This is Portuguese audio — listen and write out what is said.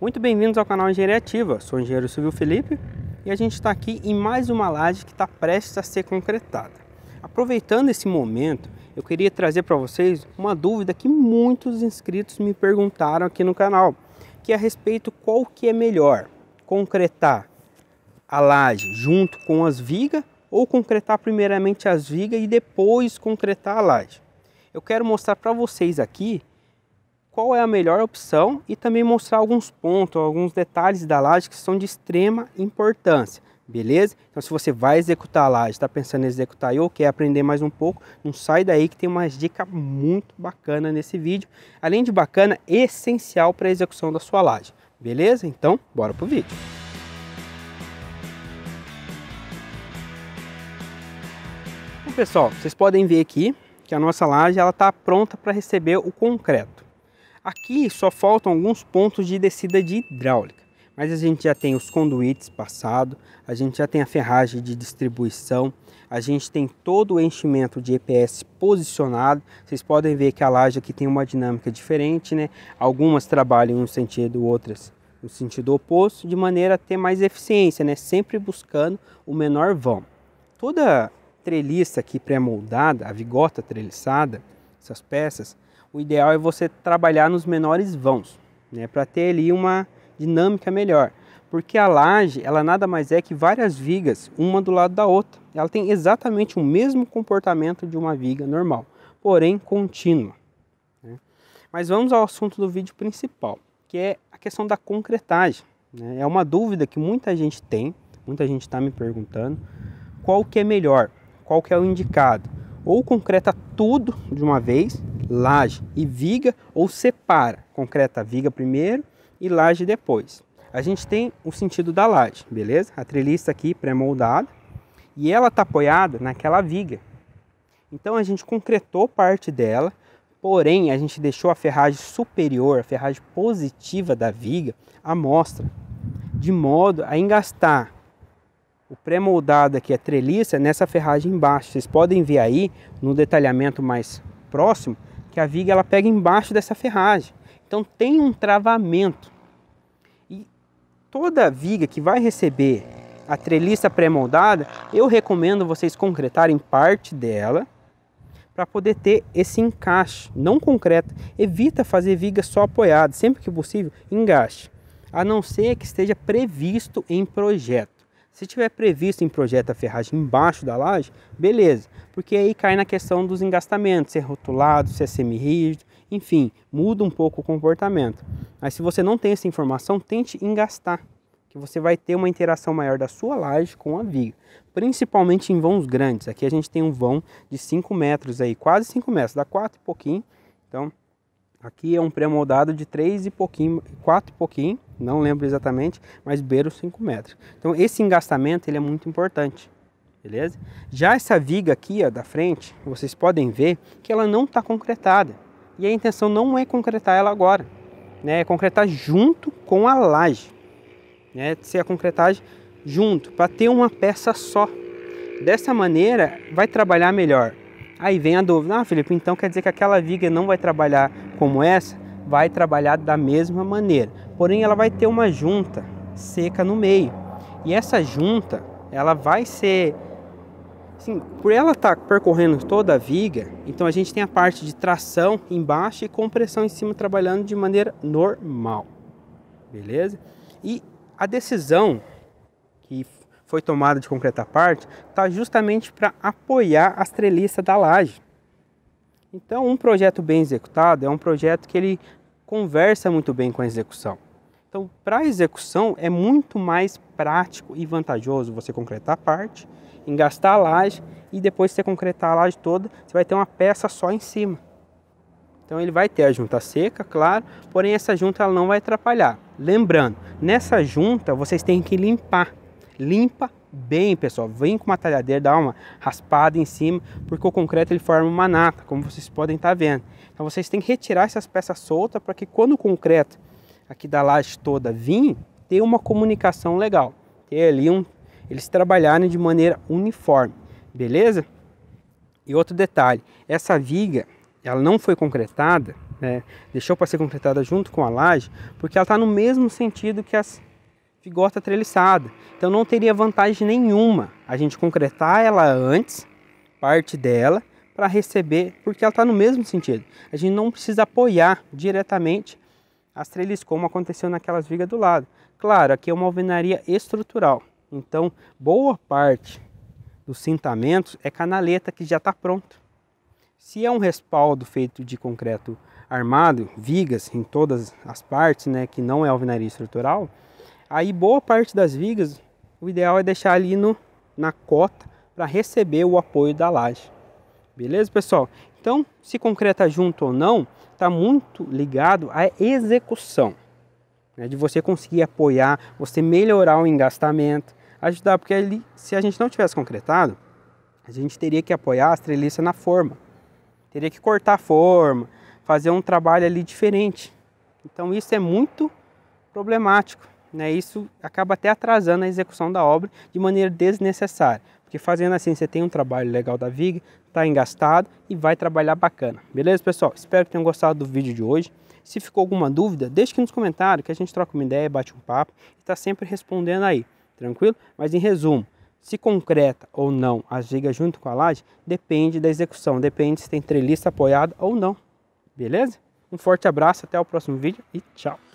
Muito bem-vindos ao canal Engenharia Ativa, sou o engenheiro Silvio Felipe e a gente está aqui em mais uma laje que está prestes a ser concretada. Aproveitando esse momento, eu queria trazer para vocês uma dúvida que muitos inscritos me perguntaram aqui no canal, que é a respeito qual que é melhor, concretar a laje junto com as vigas ou concretar primeiramente as vigas e depois concretar a laje. Eu quero mostrar para vocês aqui qual é a melhor opção e também mostrar alguns pontos, alguns detalhes da laje que são de extrema importância, beleza? Então se você vai executar a laje, está pensando em executar ou quer aprender mais um pouco, não sai daí que tem umas dicas muito bacana nesse vídeo, além de bacana, essencial para a execução da sua laje, beleza? Então bora pro vídeo. Bom, pessoal, vocês podem ver aqui que a nossa laje ela está pronta para receber o concreto. Aqui só faltam alguns pontos de descida de hidráulica, mas a gente já tem os conduítes passado, a gente já tem a ferragem de distribuição, a gente tem todo o enchimento de EPS posicionado. Vocês podem ver que a laje aqui tem uma dinâmica diferente, né? Algumas trabalham em um sentido, outras no sentido oposto, de maneira a ter mais eficiência, né? Sempre buscando o menor vão. Toda treliça aqui pré-moldada, a vigota treliçada, essas peças, o ideal é você trabalhar nos menores vãos, né, para ter ali uma dinâmica melhor. Porque a laje, ela nada mais é que várias vigas, uma do lado da outra. Ela tem exatamente o mesmo comportamento de uma viga normal, porém contínua. Né? Mas vamos ao assunto do vídeo principal, que é a questão da concretagem. Né? É uma dúvida que muita gente tem, muita gente está me perguntando, qual que é melhor, qual que é o indicado. Ou concreta tudo de uma vez, laje e viga ou separa, concreta viga primeiro e laje depois. A gente tem o sentido da laje, beleza? A treliça aqui pré-moldada e ela está apoiada naquela viga. Então a gente concretou parte dela, porém a gente deixou a ferragem superior, a ferragem positiva da viga, à mostra, de modo a engastar o pré-moldado aqui, a treliça, nessa ferragem embaixo. Vocês podem ver aí no detalhamento mais próximo que a viga ela pega embaixo dessa ferragem. Então tem um travamento. E toda viga que vai receber a treliça pré-moldada, eu recomendo vocês concretarem parte dela para poder ter esse encaixe, não concreto. Evita fazer viga só apoiada, sempre que possível, engaste, a não ser que esteja previsto em projeto. Se tiver previsto em projeto a ferragem embaixo da laje, beleza, porque aí cai na questão dos engastamentos, ser é rotulado, se é semi-rígido, enfim, muda um pouco o comportamento. Mas se você não tem essa informação, tente engastar, que você vai ter uma interação maior da sua laje com a viga, principalmente em vãos grandes. Aqui a gente tem um vão de 5 metros aí, quase 5 metros, dá 4 e pouquinho. Então, aqui é um pré-moldado de 3 e pouquinho, 4 e pouquinho não lembro exatamente, mas beira os 5 metros. Então esse engastamento ele é muito importante, beleza? Já essa viga aqui ó, da frente, vocês podem ver que ela não está concretada. E a intenção não é concretar ela agora, né? É concretar junto com a laje, né? Ser a concretagem junto, para ter uma peça só. Dessa maneira vai trabalhar melhor. Aí vem a dúvida, ah Felipe, então quer dizer que aquela viga não vai trabalhar como essa? vai trabalhar da mesma maneira, porém ela vai ter uma junta seca no meio. E essa junta, ela vai ser assim, por ela estar tá percorrendo toda a viga, então a gente tem a parte de tração embaixo e compressão em cima trabalhando de maneira normal. Beleza? E a decisão que foi tomada de concretar parte está justamente para apoiar as treliças da laje. Então, um projeto bem executado é um projeto que ele conversa muito bem com a execução. Então, para a execução, é muito mais prático e vantajoso você concretar a parte, engastar a laje e depois você concretar a laje toda, você vai ter uma peça só em cima. Então, ele vai ter a junta seca, claro, porém essa junta ela não vai atrapalhar. Lembrando, nessa junta vocês têm que limpar. Limpa bem, pessoal. Vem com uma talhadeira, dá uma raspada em cima, porque o concreto ele forma uma nata, como vocês podem estar tá vendo. Então vocês têm que retirar essas peças soltas para que quando o concreto aqui da laje toda vir, tenha uma comunicação legal. Ter ali um, eles trabalharem de maneira uniforme, beleza? E outro detalhe, essa viga, ela não foi concretada, né? deixou para ser concretada junto com a laje, porque ela está no mesmo sentido que as vigorta treliçada. Então não teria vantagem nenhuma a gente concretar ela antes, parte dela, para receber, porque ela está no mesmo sentido. A gente não precisa apoiar diretamente as treliças, como aconteceu naquelas vigas do lado. Claro, aqui é uma alvenaria estrutural, então boa parte dos cintamentos é canaleta que já está pronto. Se é um respaldo feito de concreto armado, vigas em todas as partes, né, que não é alvenaria estrutural, Aí boa parte das vigas, o ideal é deixar ali no, na cota para receber o apoio da laje. Beleza, pessoal? Então, se concreta junto ou não, está muito ligado à execução. Né? De você conseguir apoiar, você melhorar o engastamento, ajudar, porque ali, se a gente não tivesse concretado, a gente teria que apoiar a treliça na forma. Teria que cortar a forma, fazer um trabalho ali diferente. Então isso é muito problemático. Né? Isso acaba até atrasando a execução da obra de maneira desnecessária, porque fazendo assim você tem um trabalho legal da viga, está engastado e vai trabalhar bacana. Beleza, pessoal? Espero que tenham gostado do vídeo de hoje. Se ficou alguma dúvida, deixe aqui nos comentários que a gente troca uma ideia, bate um papo e está sempre respondendo aí, tranquilo? Mas em resumo, se concreta ou não a viga junto com a laje, depende da execução, depende se tem treliça apoiada ou não. Beleza? Um forte abraço, até o próximo vídeo e tchau!